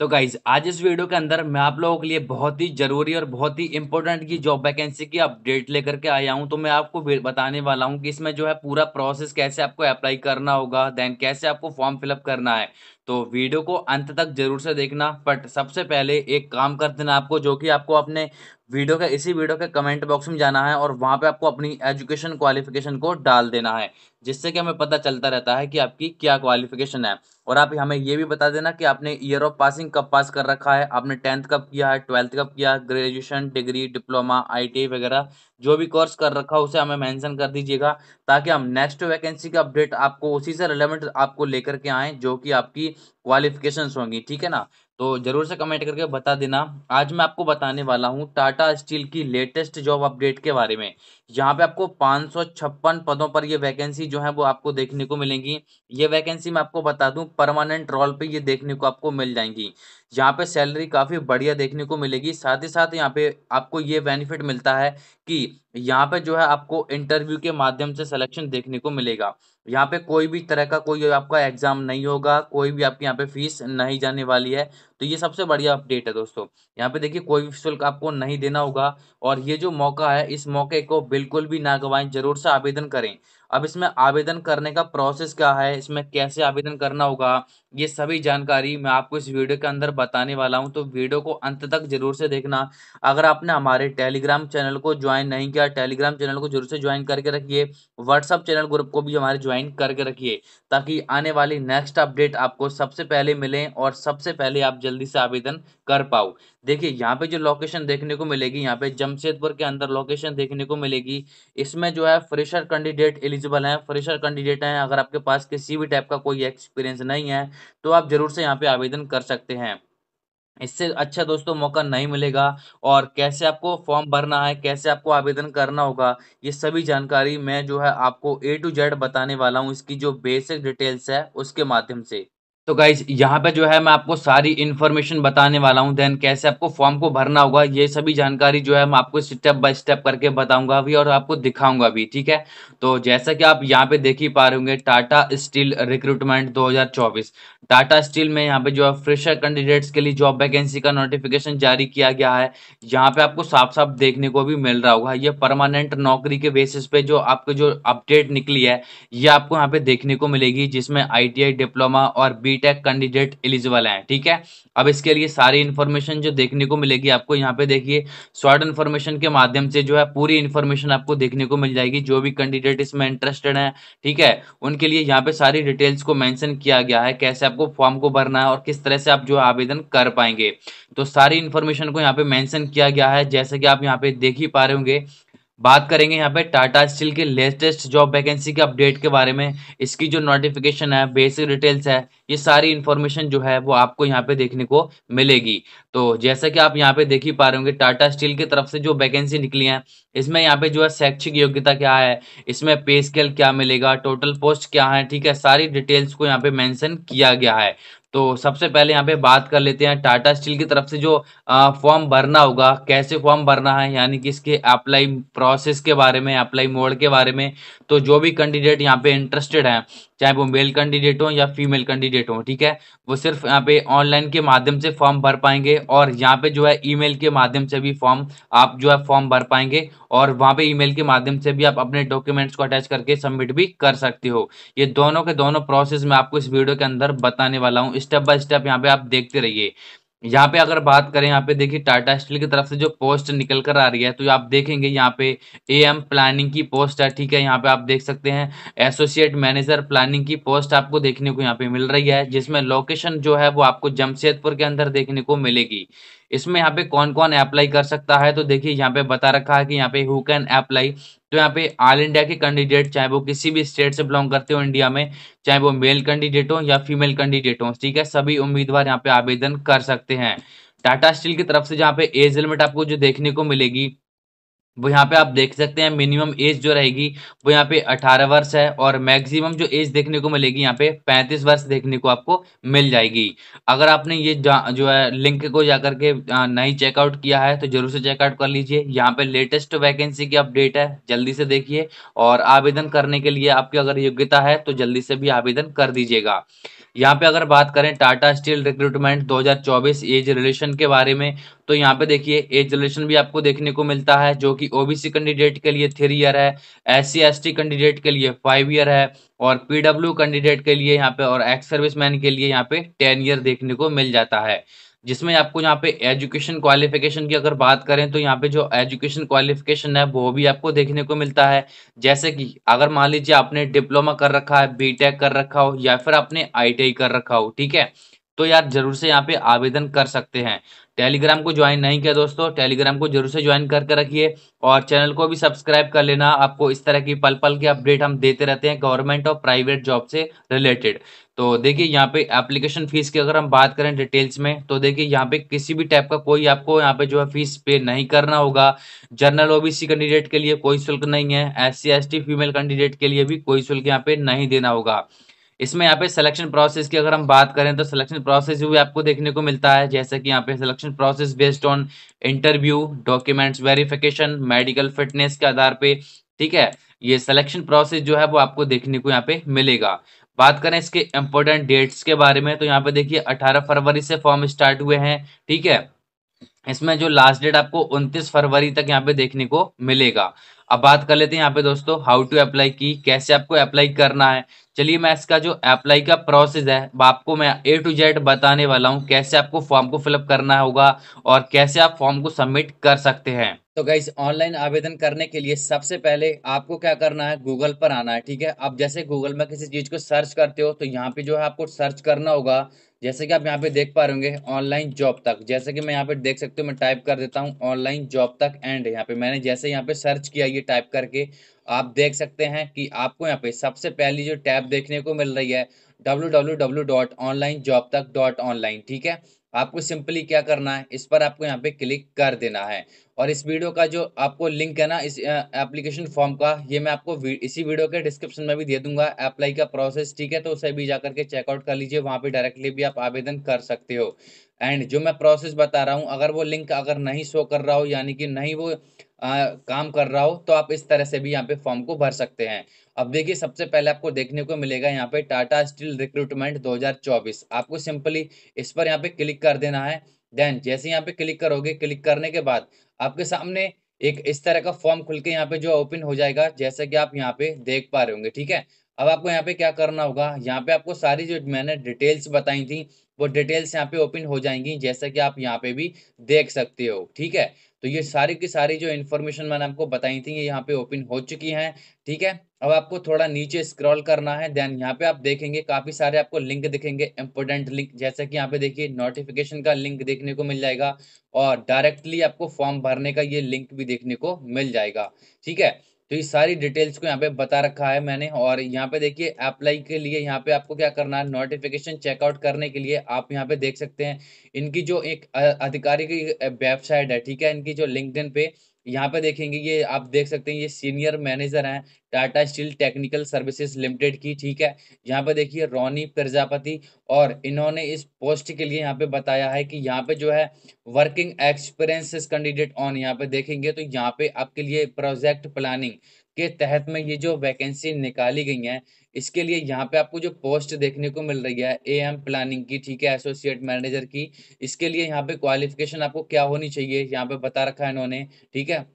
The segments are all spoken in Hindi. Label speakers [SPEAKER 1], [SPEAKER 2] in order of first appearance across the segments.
[SPEAKER 1] तो गाइज आज इस वीडियो के अंदर मैं आप लोगों के लिए बहुत ही जरूरी और बहुत ही इंपॉर्टेंट की जॉब वैकेंसी की अपडेट लेकर के आया हूं तो मैं आपको बताने वाला हूं कि इसमें जो है पूरा प्रोसेस कैसे आपको अप्लाई करना होगा देन कैसे आपको फॉर्म फिलअप करना है तो वीडियो को अंत तक जरूर से देखना बट सबसे पहले एक काम कर देना आपको जो कि आपको अपने वीडियो के इसी वीडियो के कमेंट बॉक्स में जाना है और वहाँ पे आपको अपनी एजुकेशन क्वालिफिकेशन को डाल देना है जिससे कि हमें पता चलता रहता है कि आपकी क्या क्वालिफिकेशन है और आप हमें ये भी बता देना कि आपने ईयर ऑफ पासिंग कब पास कर रखा है आपने टेंथ कब किया है ट्वेल्थ कब किया ग्रेजुएशन डिग्री डिप्लोमा आई वगैरह जो भी कोर्स कर रखा है उसे हमें मैंसन कर दीजिएगा ताकि हम नेक्स्ट वैकेंसी का अपडेट आपको उसी से रिलेवेंट आपको लेकर के आएँ जो कि आपकी क्वालिफिकेशन होंगी ठीक है ना तो जरूर से कमेंट करके बता देना आज मैं आपको बताने वाला हूँ टाटा स्टील की लेटेस्ट जॉब अपडेट के बारे में यहाँ पे आपको पाँच पदों पर ये वैकेंसी जो है वो आपको देखने को मिलेंगी ये वैकेंसी मैं आपको बता दूं परमानेंट रोल पे ये देखने को आपको मिल जाएंगी यहाँ पे सैलरी काफ़ी बढ़िया देखने को मिलेगी साथ ही साथ यहाँ पे आपको ये बेनिफिट मिलता है कि यहाँ पे जो है आपको इंटरव्यू के माध्यम से सिलेक्शन देखने को मिलेगा यहाँ पे कोई भी तरह का कोई आपका एग्जाम नहीं होगा कोई भी आपकी यहाँ पे फीस नहीं जाने वाली है तो ये सबसे बढ़िया अपडेट है दोस्तों यहाँ पे देखिए कोई भी शुल्क आपको नहीं देना होगा और ये जो मौका है इस मौके को बिल्कुल भी ना गवाएं जरूर से आवेदन करें अब इसमें आवेदन करने का प्रोसेस क्या है इसमें कैसे आवेदन करना होगा ये सभी जानकारी मैं आपको इस वीडियो के अंदर बताने वाला हूँ तो वीडियो को अंत तक जरूर से देखना अगर आपने हमारे टेलीग्राम चैनल को ज्वाइन नहीं किया टेलीग्राम चैनल को जरूर से ज्वाइन करके रखिए व्हाट्सअप चैनल ग्रुप को भी हमारे ज्वाइन करके रखिए ताकि आने वाली नेक्स्ट अपडेट आपको सबसे पहले मिले और सबसे पहले आप जल्दी से आवेदन कर पाओ देखिए यहाँ पे जो लोकेशन देखने को मिलेगी यहाँ पे जमशेदपुर के अंदर लोकेशन देखने को मिलेगी इसमें जो है फ्रेशर कैंडिडेट एलिजिबल हैं फ्रेशर कैंडिडेट हैं अगर आपके पास किसी भी टाइप का कोई एक्सपीरियंस नहीं है तो आप ज़रूर से यहाँ पे आवेदन कर सकते हैं इससे अच्छा दोस्तों मौका नहीं मिलेगा और कैसे आपको फॉर्म भरना है कैसे आपको आवेदन करना होगा ये सभी जानकारी मैं जो है आपको ए टू जेड बताने वाला हूँ इसकी जो बेसिक डिटेल्स है उसके माध्यम से तो गाइज यहाँ पे जो है मैं आपको सारी इन्फॉर्मेशन बताने वाला हूँ देन कैसे आपको फॉर्म को भरना होगा ये सभी जानकारी जो है मैं आपको स्टेप बाय स्टेप करके बताऊंगा भी और आपको दिखाऊंगा भी ठीक है तो जैसा कि आप यहाँ पे देख ही पा रहे होंगे Tata steel recruitment 2024 Tata steel में यहाँ पे जो है फ्रेशर कैंडिडेट्स के लिए जॉब वैकेंसी का नोटिफिकेशन जारी किया गया है यहाँ पे आपको साफ साफ देखने को भी मिल रहा होगा ये परमानेंट नौकरी के बेसिस पे जो आपके जो अपडेट निकली है ये आपको यहाँ पे देखने को मिलेगी जिसमें आई डिप्लोमा और बी बीटेक कैंडिडेट एलिजिबल हैं ठीक है अब इसके लिए सारी इन्फॉर्मेशन जो देखने को मिलेगी आपको यहाँ पे देखिए शॉर्ट इन्फॉर्मेशन के माध्यम से जो है पूरी इन्फॉर्मेशन आपको देखने को मिल जाएगी जो भी कैंडिडेट इसमें इंटरेस्टेड है ठीक है उनके लिए यहाँ पे सारी डिटेल्स को मैंशन किया गया है कैसे आपको फॉर्म को भरना है और किस तरह से आप जो आवेदन कर पाएंगे तो सारी इन्फॉर्मेशन को यहाँ पे मैंशन किया गया है जैसे कि आप यहाँ पे देख ही पा रहे होंगे बात करेंगे यहाँ पे टाटा स्टील के लेटेस्ट जॉब वैकेंसी के अपडेट के बारे में इसकी जो नोटिफिकेशन है बेसिक डिटेल्स है ये सारी इन्फॉर्मेशन जो है वो आपको यहाँ पे देखने को मिलेगी तो जैसा कि आप यहाँ पे देख ही पा रहे होंगे टाटा स्टील की तरफ से जो वैकेंसी निकली है इसमें यहाँ पे जो है शैक्षिक योग्यता क्या है इसमें पे स्केल क्या मिलेगा टोटल पोस्ट क्या है ठीक है सारी डिटेल्स को यहाँ पे मैंशन किया गया है तो सबसे पहले यहाँ पे बात कर लेते हैं टाटा स्टील की तरफ से जो फॉर्म भरना होगा कैसे फॉर्म भरना है यानी कि इसके अप्लाई प्रोसेस के बारे में अप्लाई मोड के बारे में तो जो भी कैंडिडेट यहाँ पे इंटरेस्टेड हैं चाहे वो मेल कैंडिडेट हो या फीमेल कैंडिडेट हो ठीक है वो सिर्फ यहाँ पे ऑनलाइन के माध्यम से फॉर्म भर पाएंगे और यहाँ पे जो है ईमेल के माध्यम से भी फॉर्म आप जो है फॉर्म भर पाएंगे और वहाँ पे ईमेल के माध्यम से भी आप अपने डॉक्यूमेंट्स को अटैच करके सबमिट भी कर सकते हो ये दोनों के दोनों प्रोसेस मैं आपको इस वीडियो के अंदर बताने वाला हूँ स्टेप बाय स्टेप यहाँ पे आप देखते रहिए यहाँ पे अगर बात करें यहाँ पे देखिए टाटा स्टील की तरफ से जो पोस्ट निकल कर आ रही है तो आप देखेंगे यहाँ पे एएम प्लानिंग की पोस्ट है ठीक है यहाँ पे आप देख सकते हैं एसोसिएट मैनेजर प्लानिंग की पोस्ट आपको देखने को यहाँ पे मिल रही है जिसमें लोकेशन जो है वो आपको जमशेदपुर के अंदर देखने को मिलेगी इसमें यहाँ पे कौन कौन अप्लाई कर सकता है तो देखिए यहाँ पे बता रखा है कि यहाँ पे हु कैन अप्लाई तो यहाँ पे ऑल इंडिया के कैंडिडेट चाहे वो किसी भी स्टेट से बिलोंग करते हो इंडिया में चाहे वो मेल कैंडिडेट हो या फीमेल कैंडिडेट हो ठीक है सभी उम्मीदवार यहाँ पे आवेदन कर सकते हैं टाटा स्टील की तरफ से जहाँ पे एज लिमिट आपको जो देखने को मिलेगी वो यहाँ पे आप देख सकते हैं मिनिमम एज जो रहेगी वो यहाँ पे 18 वर्ष है और मैक्सिमम जो एज देखने को मिलेगी यहाँ पे 35 वर्ष देखने को आपको मिल जाएगी अगर आपने ये जो है लिंक को जाकर के नहीं चेकआउट किया है तो जरूर से चेकआउट कर लीजिए यहाँ पे लेटेस्ट वैकेंसी की अपडेट है जल्दी से देखिए और आवेदन करने के लिए आपकी अगर योग्यता है तो जल्दी से भी आवेदन कर दीजिएगा यहाँ पे अगर बात करें Tata steel recruitment 2024 age relaxation के बारे में तो यहाँ पे देखिए एज रिलेशन भी आपको देखने को मिलता है जो कि कि ओबीसी कैंडिडेट के लिए थ्री ईयर है एस सी कैंडिडेट के लिए फाइव ईयर है और पीडब्ल्यू कैंडिडेट के लिए यहाँ पे और एक्स सर्विसमैन के लिए यहाँ पे टेन ईयर देखने को मिल जाता है जिसमें आपको यहाँ पे एजुकेशन क्वालिफिकेशन की अगर बात करें तो यहाँ पे जो एजुकेशन क्वालिफिकेशन है वो भी आपको देखने को मिलता है जैसे कि अगर मान लीजिए आपने डिप्लोमा कर रखा है बीटेक कर रखा हो या फिर आपने आईटीआई कर रखा हो ठीक है तो यार जरूर से यहाँ पे आवेदन कर सकते हैं टेलीग्राम को ज्वाइन नहीं किया दोस्तों टेलीग्राम को जरूर से ज्वाइन करके रखिए और चैनल को भी सब्सक्राइब कर लेना आपको इस तरह की पल पल की अपडेट हम देते रहते हैं गवर्नमेंट और प्राइवेट जॉब से रिलेटेड तो देखिए यहाँ पे एप्लीकेशन फीस की अगर हम बात करें डिटेल्स में तो देखिए यहाँ पे किसी भी टाइप का कोई आपको यहाँ पे जो है फीस पे नहीं करना होगा जनरल ओबीसी कैंडिडेट के लिए कोई शुल्क नहीं है एस सी फीमेल कैंडिडेट के लिए भी कोई शुल्क यहाँ पे नहीं देना होगा इसमें यहाँ पे सिलेक्शन प्रोसेस की अगर हम बात करें तो सिलेक्शन प्रोसेस भी आपको देखने को मिलता है जैसे कि यहाँ पे selection process based on interview documents verification medical fitness के आधार पे ठीक है ये सिलेक्शन प्रोसेस जो है वो आपको देखने को यहाँ पे मिलेगा बात करें इसके इम्पोर्टेंट डेट्स के बारे में तो यहाँ पे देखिए अठारह फरवरी से फॉर्म स्टार्ट हुए हैं ठीक है इसमें जो लास्ट डेट आपको उनतीस फरवरी तक यहाँ पे देखने को मिलेगा अब बात कर लेते हैं यहाँ पे दोस्तों हाउ टू अप्लाई की कैसे आपको अप्लाई करना है चलिए मैं इसका जो अप्लाई का प्रोसेस है आपको मैं ए टू जेड बताने वाला हूँ कैसे आपको फॉर्म को फिलअप करना होगा और कैसे आप फॉर्म को सबमिट कर सकते हैं तो गाइज ऑनलाइन आवेदन करने के लिए सबसे पहले आपको क्या करना है गूगल पर आना है ठीक है आप जैसे गूगल में किसी चीज़ को सर्च करते हो तो यहाँ पे जो है आपको सर्च करना होगा जैसे कि आप यहाँ पे देख पा रहे होंगे ऑनलाइन जॉब तक जैसे कि मैं यहाँ पे देख सकते हो मैं टाइप कर देता हूँ ऑनलाइन जॉब तक एंड यहाँ पे मैंने जैसे यहाँ पे सर्च किया ये टाइप करके आप देख सकते हैं कि आपको यहाँ पे सबसे पहली जो टैब देखने को मिल रही है W W W dot online job तक डॉट ऑनलाइन ठीक है आपको सिंपली क्या करना है इस पर आपको यहाँ पे क्लिक कर देना है और इस वीडियो का जो आपको लिंक है ना इस एप्लीकेशन फॉर्म का ये मैं आपको इसी वीडियो के डिस्क्रिप्शन में भी दे दूंगा अप्लाई का प्रोसेस ठीक है तो उसे भी जाकर के चेकआउट कर लीजिए वहाँ पे डायरेक्टली भी आप आवेदन कर सकते हो एंड जो मैं प्रोसेस बता रहा हूँ अगर वो लिंक अगर नहीं शो कर रहा हो यानी कि नहीं वो आ, काम कर रहा हो तो आप इस तरह से भी यहाँ पे फॉर्म को भर सकते हैं अब देखिए सबसे पहले आपको देखने को मिलेगा यहाँ पे टाटा स्टील रिक्रूटमेंट 2024 आपको सिंपली इस पर यहाँ पे क्लिक कर देना है देन जैसे यहाँ पे क्लिक करोगे क्लिक करने के बाद आपके सामने एक इस तरह का फॉर्म खुल के यहाँ पे जो ओपन हो जाएगा जैसे कि आप यहाँ पे देख पा रहे होंगे ठीक है अब आपको यहाँ पे क्या करना होगा यहाँ पे आपको सारी जो मैंने डिटेल्स बताई थी वो डिटेल्स यहाँ पे ओपन हो जाएंगी जैसा कि आप यहाँ पे भी देख सकते हो ठीक है तो ये सारी की सारी जो इन्फॉर्मेशन मैंने आपको बताई थी ये यहाँ पे ओपन हो चुकी हैं ठीक है अब आपको थोड़ा नीचे स्क्रॉल करना है देन यहाँ पे आप देखेंगे काफ़ी सारे आपको लिंक दिखेंगे इम्पोर्टेंट लिंक जैसे कि यहाँ पे देखिए नोटिफिकेशन का लिंक देखने को मिल जाएगा और डायरेक्टली आपको फॉर्म भरने का ये लिंक भी देखने को मिल जाएगा ठीक है तो ये सारी डिटेल्स को यहाँ पे बता रखा है मैंने और यहाँ पे देखिए अप्लाई के लिए यहाँ पे आपको क्या करना है नोटिफिकेशन चेकआउट करने के लिए आप यहाँ पे देख सकते हैं इनकी जो एक अधिकारी की वेबसाइट है ठीक है इनकी जो लिंकड पे यहाँ पे देखेंगे ये आप देख सकते हैं ये सीनियर मैनेजर हैं Tata steel technical services limited की ठीक है यहाँ पे देखिए रोनी प्रजापति और इन्होंने इस पोस्ट के लिए यहाँ पे बताया है कि यहाँ पे जो है वर्किंग एक्सपीरियंस कैंडिडेट ऑन यहाँ पे देखेंगे तो यहाँ पे आपके लिए प्रोजेक्ट प्लानिंग के तहत में ये जो वैकेंसी निकाली गई है इसके लिए यहाँ पे आपको जो पोस्ट देखने को मिल रही है ए एम प्लानिंग की ठीक है एसोसिएट मैनेजर की इसके लिए यहाँ पे क्वालिफिकेशन आपको क्या होनी चाहिए यहाँ पे बता रखा है इन्होंने ठीक है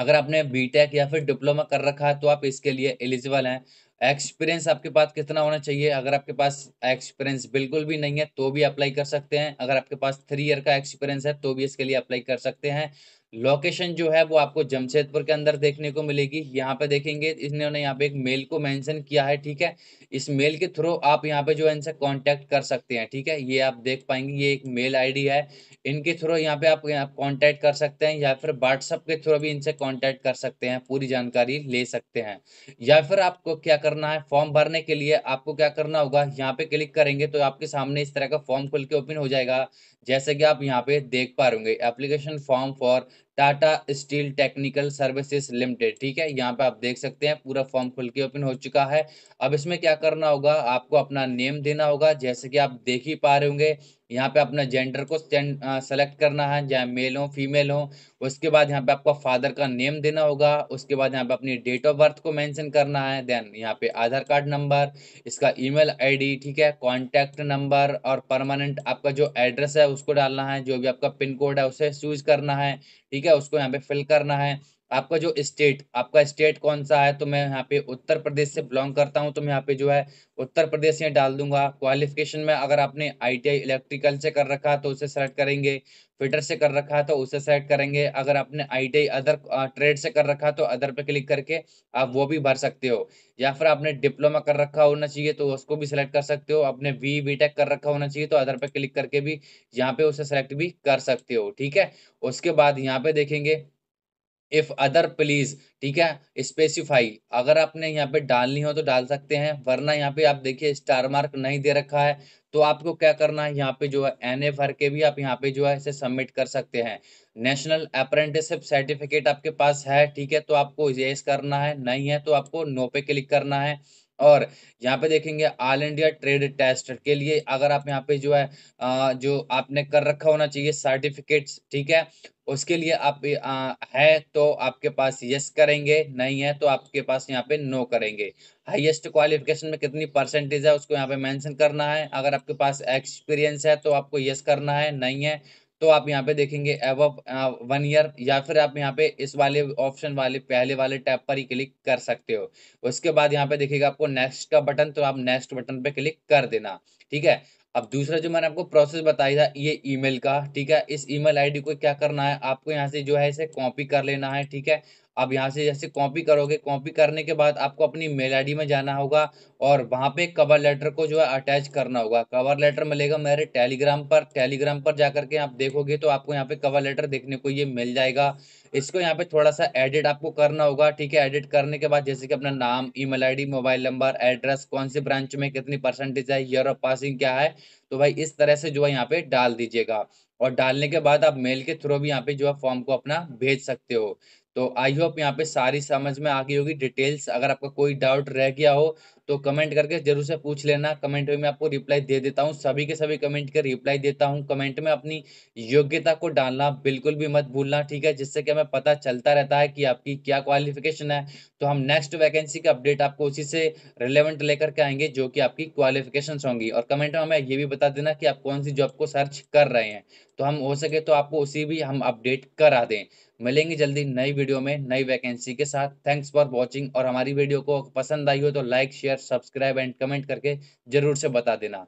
[SPEAKER 1] अगर आपने बीटेक या फिर डिप्लोमा कर रखा है तो आप इसके लिए एलिजिबल हैं एक्सपीरियंस आपके पास कितना होना चाहिए अगर आपके पास एक्सपीरियंस बिल्कुल भी नहीं है तो भी अप्लाई कर सकते हैं अगर आपके पास थ्री ईयर का एक्सपीरियंस है तो भी इसके लिए अप्लाई कर सकते हैं लोकेशन जो है वो आपको जमशेदपुर के अंदर देखने को मिलेगी यहाँ पे देखेंगे इन्होंने यहाँ पे एक मेल को मेंशन किया है ठीक है इस मेल के थ्रू आप यहाँ पे जो है इनसे कांटेक्ट कर सकते हैं ठीक है ये आप देख पाएंगे ये एक मेल आईडी है इनके थ्रू यहाँ पे आप यहाँ कांटेक्ट कर सकते हैं या फिर व्हाट्सअप के थ्रू भी इनसे कॉन्टैक्ट कर सकते हैं पूरी जानकारी ले सकते हैं या फिर आपको क्या करना है फॉर्म भरने के लिए आपको क्या करना होगा यहाँ पे क्लिक करेंगे तो आपके सामने इस तरह का फॉर्म खुल के ओपन हो जाएगा जैसे कि आप यहाँ पे देख पा रहे होंगे application form for Tata steel technical services limited ठीक है यहाँ पे आप देख सकते हैं पूरा फॉर्म खुल के ओपन हो चुका है अब इसमें क्या करना होगा आपको अपना नेम देना होगा जैसे कि आप देख ही पा रहे होंगे यहाँ पे अपना जेंडर को सेलेक्ट करना है चाहे मेल हो फीमेल हो उसके बाद यहाँ पे आपका फादर का नेम देना होगा उसके बाद यहाँ पे अपनी डेट ऑफ बर्थ को मेंशन करना है देन यहाँ पे आधार कार्ड नंबर इसका ईमेल आईडी ठीक है कॉन्टैक्ट नंबर और परमानेंट आपका जो एड्रेस है उसको डालना है जो भी आपका पिन कोड है उसे चूज करना है ठीक ठीक है उसको यहाँ पे फिल करना है आपका जो स्टेट आपका स्टेट कौन सा है तो मैं यहाँ पे उत्तर प्रदेश से बिलोंग करता हूँ तो मैं यहाँ पे जो है उत्तर प्रदेश ये डाल दूंगा क्वालिफिकेशन में अगर आपने आईटीआई इलेक्ट्रिकल से कर रखा है तो उसे सेलेक्ट करेंगे फिटर से कर रखा है तो उसे सेलेक्ट करेंगे अगर आपने आईटीआई अदर ट्रेड से कर रखा है तो अदर पे क्लिक करके आप वो भी भर सकते हो या फिर आपने डिप्लोमा कर रखा होना चाहिए तो उसको भी सिलेक्ट कर सकते हो अपने वी बी टेक कर रखा होना चाहिए तो अदर पे क्लिक करके भी यहाँ पे उसे सेलेक्ट भी कर सकते हो ठीक है उसके बाद यहाँ पे देखेंगे इफ अदर प्लीज ठीक है स्पेसिफाई अगर आपने यहाँ पे डालनी हो तो डाल सकते हैं वरना यहाँ पे आप देखिए स्टार मार्क नहीं दे रखा है तो आपको क्या करना है यहाँ पे जो है एन ए भर के भी आप यहाँ पे जो है इसे सबमिट कर सकते हैं नेशनल अप्रेंटिसशिप सर्टिफिकेट आपके पास है ठीक है तो आपको येस करना है नहीं है तो आपको नो पे क्लिक करना है और यहाँ पे देखेंगे ऑल इंडिया ट्रेड टेस्ट के लिए अगर आप यहाँ पे जो है जो आपने कर रखा होना चाहिए सर्टिफिकेट्स ठीक है उसके लिए आप है तो आपके पास यस करेंगे नहीं है तो आपके पास यहाँ पे नो करेंगे हाईएस्ट क्वालिफिकेशन में कितनी परसेंटेज है उसको यहाँ पे मेंशन करना है अगर आपके पास एक्सपीरियंस है तो आपको यस करना है नहीं है तो आप यहाँ पे देखेंगे एव वन ईयर या फिर आप यहाँ पे इस वाले ऑप्शन वाले पहले वाले टैब पर ही क्लिक कर सकते हो उसके बाद यहाँ पे देखिएगा आपको नेक्स्ट का बटन तो आप नेक्स्ट बटन पे क्लिक कर देना ठीक है अब दूसरा जो मैंने आपको प्रोसेस बताया था ये ईमेल का ठीक है इस ईमेल आईडी को क्या करना है आपको यहाँ से जो है इसे कॉपी कर लेना है ठीक है अब यहाँ से जैसे कॉपी करोगे कॉपी करने के बाद आपको अपनी मेल आईडी में जाना होगा और वहाँ पे कवर लेटर को जो है अटैच करना होगा कवर लेटर मिलेगा मेरे टेलीग्राम पर टेलीग्राम पर जाकर के आप देखोगे तो आपको यहाँ पे कवर लेटर देखने को ये मिल जाएगा इसको यहाँ पे थोड़ा सा एडिट आपको करना होगा ठीक है एडिट करने के बाद जैसे कि अपना नाम email ID mobile number address कौन सी ब्रांच में कितनी परसेंटेज है ईयर ऑफ पासिंग क्या है तो भाई इस तरह से जो है यहाँ पे डाल दीजिएगा और डालने के बाद आप मेल के थ्रू भी यहाँ पे जो है फॉर्म को अपना भेज सकते हो तो आई होप यहाँ पे सारी समझ में आ गई होगी डिटेल्स अगर आपका कोई डाउट रह गया हो तो कमेंट करके जरूर से पूछ लेना कमेंट में मैं आपको रिप्लाई दे देता हूँ सभी के सभी कमेंट के रिप्लाई देता हूँ कमेंट में अपनी योग्यता को डालना बिल्कुल भी मत भूलना ठीक है जिससे कि हमें पता चलता रहता है कि आपकी क्या क्वालिफिकेशन है तो हम नेक्स्ट वैकेंसी का अपडेट आपको उसी से रिलेवेंट लेकर के आएंगे जो कि आपकी क्वालिफिकेशन होंगी और कमेंट में हमें ये भी बता देना कि आप कौन सी जॉब को सर्च कर रहे हैं तो हम हो सके तो आपको उसी भी हम अपडेट करा दें मिलेंगे जल्दी नई वीडियो में नई वैकेंसी के साथ थैंक्स फॉर वॉचिंग और हमारी वीडियो को पसंद आई हो तो like share subscribe and comment करके जरूर से बता देना